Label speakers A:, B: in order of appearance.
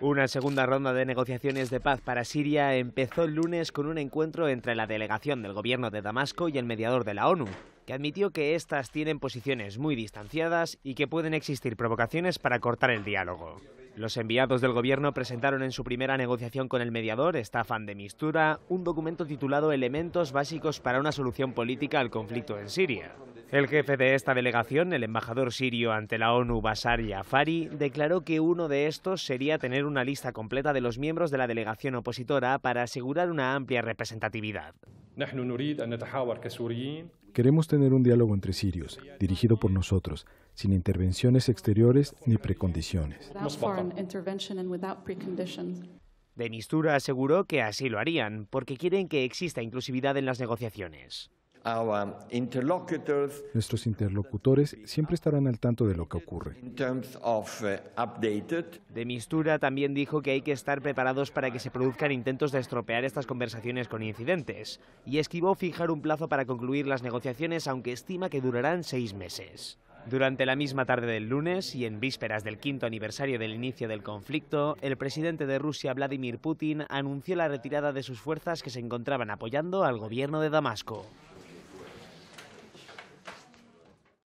A: Una segunda ronda de negociaciones de paz para Siria empezó el lunes con un encuentro entre la delegación del gobierno de Damasco y el mediador de la ONU, que admitió que éstas tienen posiciones muy distanciadas y que pueden existir provocaciones para cortar el diálogo. Los enviados del gobierno presentaron en su primera negociación con el mediador, Staffan de Mistura, un documento titulado Elementos básicos para una solución política al conflicto en Siria. El jefe de esta delegación, el embajador sirio ante la ONU Basar Jafari, declaró que uno de estos sería tener una lista completa de los miembros de la delegación opositora para asegurar una amplia representatividad.
B: Queremos tener un diálogo entre sirios, dirigido por nosotros, sin intervenciones exteriores ni precondiciones.
A: De Mistura aseguró que así lo harían, porque quieren que exista inclusividad en las negociaciones.
B: Nuestros interlocutores siempre estarán al tanto de lo que ocurre.
A: Uh, de Mistura también dijo que hay que estar preparados para que se produzcan intentos de estropear estas conversaciones con incidentes, y esquivó fijar un plazo para concluir las negociaciones, aunque estima que durarán seis meses. Durante la misma tarde del lunes y en vísperas del quinto aniversario del inicio del conflicto, el presidente de Rusia, Vladimir Putin, anunció la retirada de sus fuerzas que se encontraban apoyando al gobierno de Damasco.